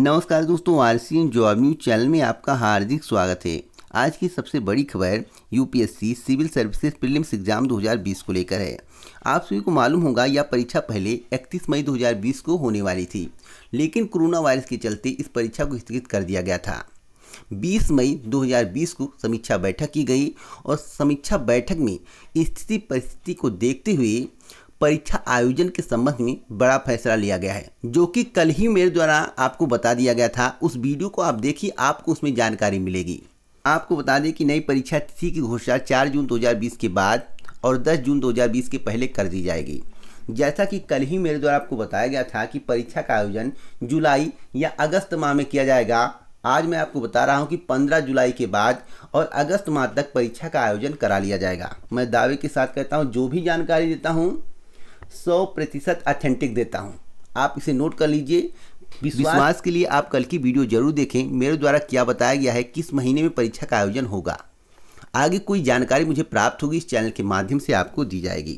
नमस्कार दोस्तों R C job news channel में आपका हार्दिक स्वागत है आज की सबसे बड़ी खबर UPSC civil services prelims exam 2020 को लेकर है आप सभी को मालूम होगा यह परीक्षा पहले 31 मई 2020 को होने वाली थी लेकिन कोरोना वायरस के चलते इस परीक्षा को स्थगित कर दिया गया था 20 मई 2020 को समीक्षा बैठक की गई और समीक्षा बैठक में स्थिति परिस्थिति को देखते हुए परीक्षा आयोजन के संबंध में बड़ा फैसला लिया गया है जो कि कल ही मेरे द्वारा आपको बता दिया गया था उस वीडियो को आप देखिए आपको उसमें जानकारी मिलेगी आपको बता दें कि नई परीक्षा तिथि की घोषणा 4 जून 2020 के बाद और 10 जून 2020 के पहले कर दी जाएगी जैसा कि कल ही मेरे द्वारा आपको बताया गया था कि परीक्षा का आयोजन जुलाई या अगस्त माह में किया जाएगा आज मैं आपको बता रहा हूं कि 15 जुलाई के बाद और अगस्त माह तक परीक्षा का आयोजन करा लिया जाएगा मैं दावे के साथ कहता हूं जो भी जानकारी देता हूं सौ प्रतिशत ऑथेंटिक देता हूँ आप इसे नोट कर लीजिए विश्वास के लिए आप कल की वीडियो जरूर देखें मेरे द्वारा क्या बताया गया है किस महीने में परीक्षा का आयोजन होगा आगे कोई जानकारी मुझे प्राप्त होगी इस चैनल के माध्यम से आपको दी जाएगी